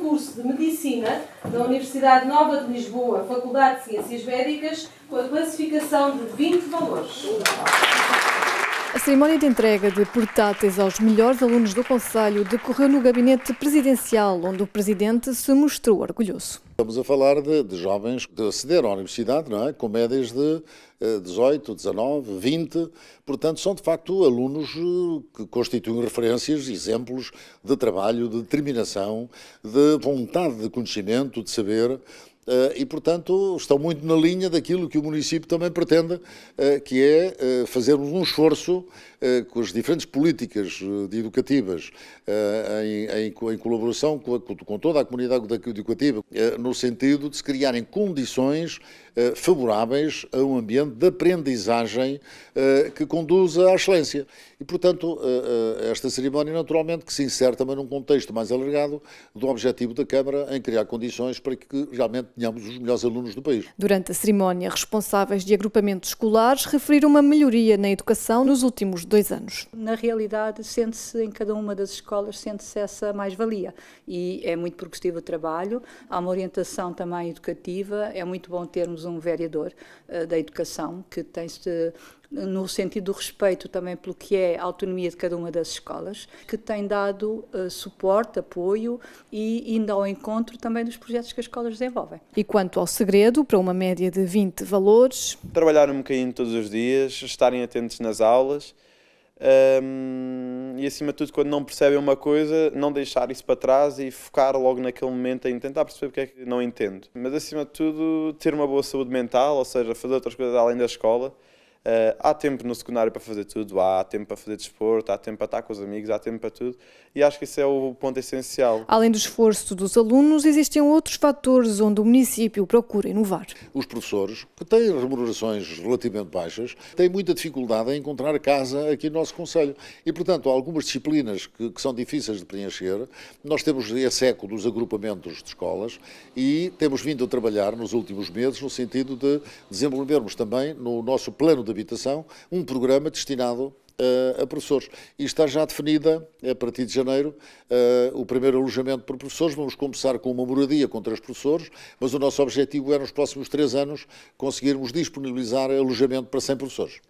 curso de Medicina da Universidade Nova de Lisboa, Faculdade de Ciências Médicas, com a classificação de 20 valores. A cerimónia de entrega de portáteis aos melhores alunos do Conselho decorreu no gabinete presidencial, onde o presidente se mostrou orgulhoso. Estamos a falar de, de jovens que acederam à universidade, não é? com médias de 18, 19, 20. Portanto, são de facto alunos eh, que constituem referências, exemplos de trabalho, de determinação, de vontade de conhecimento, de saber. Eh, e, portanto, estão muito na linha daquilo que o município também pretende, eh, que é eh, fazermos um esforço eh, com as diferentes políticas eh, educativas eh, em, em, em colaboração com, a, com, toda a comunidade educativa, no sentido de se criarem condições favoráveis a um ambiente de aprendizagem que conduza à excelência. E, portanto, esta cerimónia, naturalmente, que se insere também num contexto mais alargado do objetivo da Câmara em criar condições para que realmente tenhamos os melhores alunos do país. Durante a cerimónia, responsáveis de agrupamentos escolares referiram uma melhoria na educação nos últimos dois anos. Na realidade, sente-se em cada uma das escolas, sente-se essa mais-valia e é muito progressivo o trabalho, há uma orientação também educativa, é muito bom termos um vereador uh, da educação que tem-se no sentido do respeito também pelo que é a autonomia de cada uma das escolas, que tem dado uh, suporte, apoio e indo ao encontro também dos projetos que as escolas desenvolvem. E quanto ao segredo, para uma média de 20 valores? Trabalhar um bocadinho todos os dias, estarem atentos nas aulas, um, e acima de tudo, quando não percebem uma coisa, não deixar isso para trás e focar logo naquele momento em tentar perceber porque é que não entendo. Mas acima de tudo, ter uma boa saúde mental, ou seja, fazer outras coisas além da escola. Uh, há tempo no secundário para fazer tudo, há tempo para fazer desporto, há tempo para estar com os amigos, há tempo para tudo, e acho que isso é o ponto essencial. Além do esforço dos alunos, existem outros fatores onde o município procura inovar. Os professores, que têm remunerações relativamente baixas, têm muita dificuldade em encontrar casa aqui no nosso Conselho, e portanto, há algumas disciplinas que, que são difíceis de preencher. Nós temos esse eco dos agrupamentos de escolas e temos vindo a trabalhar nos últimos meses no sentido de desenvolvermos também no nosso plano de de Habitação, um programa destinado eh, a professores. E está já definida, a partir de janeiro, eh, o primeiro alojamento para professores. Vamos começar com uma moradia com três professores, mas o nosso objetivo é, nos próximos três anos, conseguirmos disponibilizar alojamento para 100 professores.